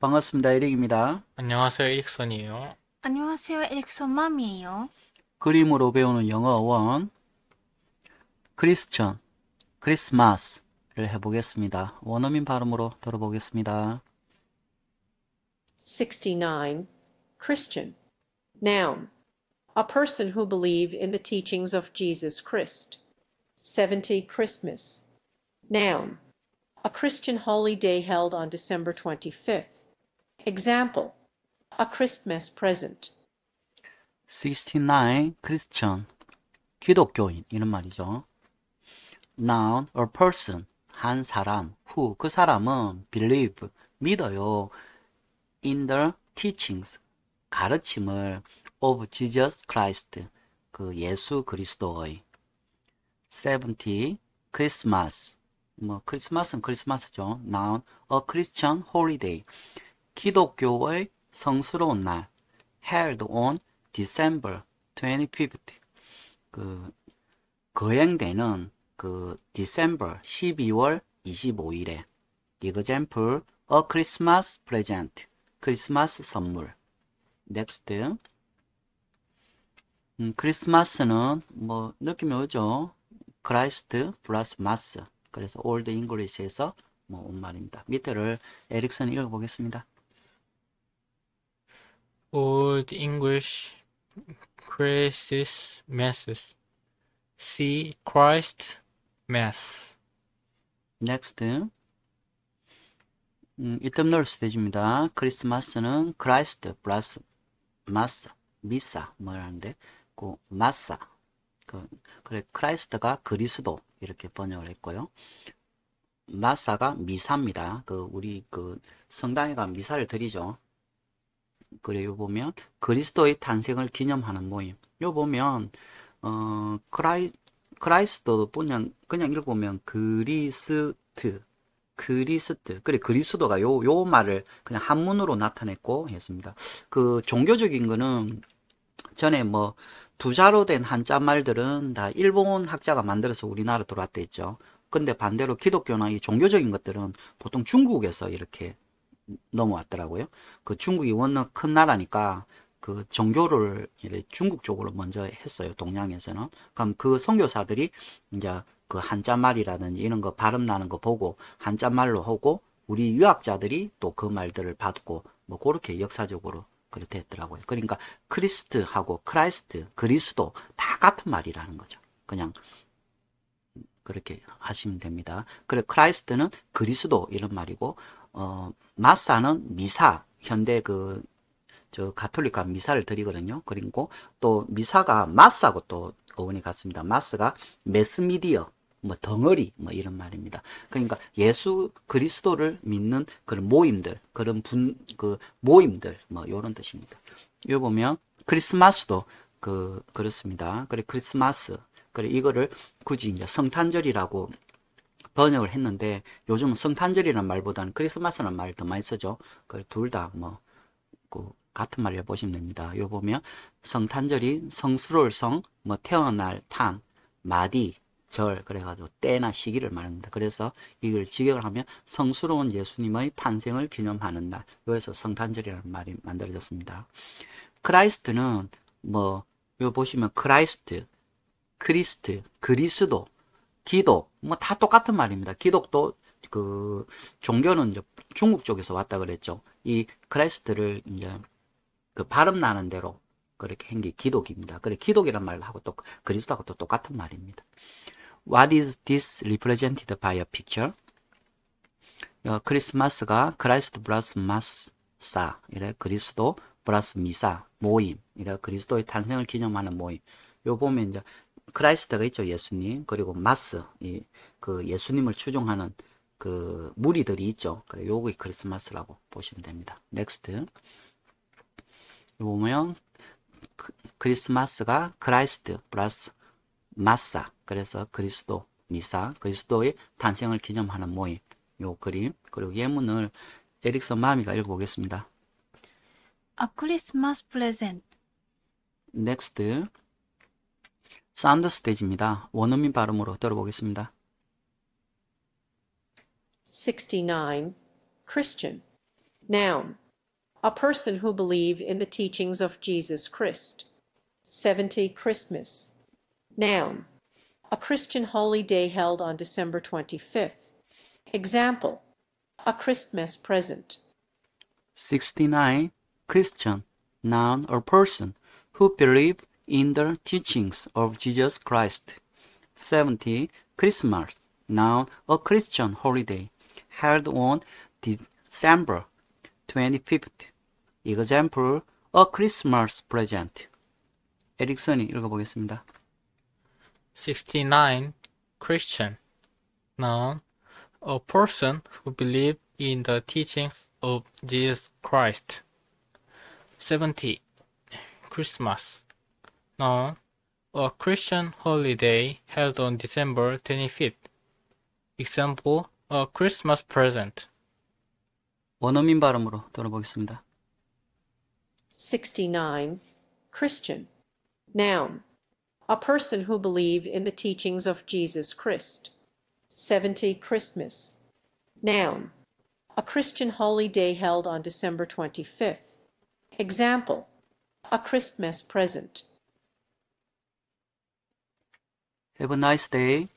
반갑습니다. 에릭입니다. 안녕하세요. 에릭선이에요. 안녕하세요. 에릭선 맘이에요. 그림으로 배우는 영어 원 크리스천 크리스마스를 해보겠습니다. 원어민 발음으로 들어보겠습니다. 69. Christian Noun A person who believe in the teachings of Jesus Christ. 70. Christmas Noun A Christian holy day held on December 25th. Example, a Christmas present. 69. Christian. 기독교인 이런 말이죠. Noun, a person. 한 사람, who. 그 사람은 believe, 믿어요. In the teachings, 가르침을 of Jesus Christ, 그 예수 그리스도의 70. 크리스마스 뭐 크리스마스는 크리스마스죠. Noun, a Christian holiday. 기독교의 성스러운 날 held on December 25th 그 거행되는 그 December 12월 25일에 example a Christmas present 크리스마스 선물 next 음, 크리스마스는 뭐 느낌이 오죠 c h r i 크라이스트 s 러스마 s 그래서 올드 잉글리시에서 뭐 온 말입니다 밑에를 에릭슨이 읽어보겠습니다 Old English Crisis Masses. See Christ Mass. Next. 음, 이텀널 스테이지입니다. 크리스마스는 크라이스트 플러스 마스 미사 뭐라는데 그 마사 그, 그래 크라이스트가 그리스도 이렇게 번역을 했고요. 마사가 미사입니다. 그 우리 그 성당에 가면 미사를 드리죠. 그래 요 보면 그리스도의 탄생을 기념하는 모임. 요 보면 어 크라이 크라이스도 그냥 그냥 읽어보면 그리스트 그리스트 그래 그리스도가 요 요 말을 그냥 한문으로 나타냈고 했습니다. 그 종교적인 거는 전에 뭐 두자로 된 한자 말들은 다 일본 학자가 만들어서 우리나라 들어왔다 했죠. 근데 반대로 기독교나 이 종교적인 것들은 보통 중국에서 이렇게 넘어왔더라고요. 그 중국이 워낙 큰 나라니까 그 종교를 중국 쪽으로 먼저 했어요. 동양에서는. 그럼 그성교사들이 이제 그 한자말이라든지 이런 거 발음 나는 거 보고 한자말로 하고 우리 유학자들이 또 그 말들을 받고 뭐 그렇게 역사적으로 그렇게 했더라고요. 그러니까 크리스트하고 크라이스트, 그리스도 다 같은 말이라는 거죠. 그냥 그렇게 하시면 됩니다. 그래 크라이스트는 그리스도 이런 말이고 어 마사는 미사, 현대 그, 저, 가톨릭과 미사를 드리거든요. 그리고 또 미사가 마사하고 또 어원이 같습니다. 마스가 메스미디어, 뭐 덩어리, 뭐 이런 말입니다. 그러니까 예수 그리스도를 믿는 그런 모임들, 그런 분, 그 모임들, 뭐 이런 뜻입니다. 요 보면 크리스마스도 그, 그렇습니다. 그래 크리스마스. 그래 이거를 굳이 이제 성탄절이라고 번역을 했는데 요즘 성탄절이라는 말보다는 크리스마스라는 말더 많이 쓰죠. 그둘 다뭐 그 같은 말이라고 보시면 됩니다. 요 보면 성탄절이 성스러 성, 뭐 태어날 탄, 마디, 절 그래가지고 때나 시기를 말합니다. 그래서 이걸 직역을 하면 성스러운 예수님의 탄생을 기념하는 날. 여기서 성탄절이라는 말이 만들어졌습니다. 크라이스트는 뭐, 요 보시면 크라이스트, 크리스트, 그리스도 기독 뭐 다 똑같은 말입니다. 기독도 그 종교는 이제 중국 쪽에서 왔다 그랬죠. 이 크레스트를 이제 그 발음 나는 대로 그렇게 한 게 기독입니다. 그래 기독이란 말을 하고 또 그리스도하고 또 똑같은 말입니다. What is this represented by a picture? 어, 크리스마스가 크라이스트 플러스 마스사 이래 그리스도 플러스 미사 모임 이래 그리스도의 탄생을 기념하는 모임 요 보면 이제 크라이스트가 있죠. 예수님. 그리고 마스. 이, 그 예수님을 추종하는 그 무리들이 있죠. 그래, 요게 크리스마스라고 보시면 됩니다. 넥스트. 보면 크리스마스가 크라이스트 플러스 마사. 그래서 그리스도 미사. 그리스도의 탄생을 기념하는 모임. 요 그림. 그리고 예문을 에릭슨 마미가 읽어보겠습니다. A Christmas present. Next. 산더스테이지입니다. 원어민 발음으로 들어보겠습니다. 69. Christian. Noun. A person who believe in the teachings of Jesus Christ. 70. Christmas. Noun. A Christian holy day held on December 25th. Example. A Christmas present. 69. Christian. Noun or person who believe in the teachings of Jesus Christ. 70. Christmas, now a Christian holiday, held on December 25th. Example, a Christmas present. 에릭슨이 읽어보겠습니다. 69. Christian Noun A person who believes in the teachings of Jesus Christ. 70. Christmas now, a Christian holiday held on December 25th. Example, a Christmas present. 원어민 발음으로 들어보겠습니다. 69. Christian. Noun. A person who believe in the teachings of Jesus Christ. 70. Christmas. Noun. A Christian holy day held on December 25th. Example. A Christmas present. have a nice day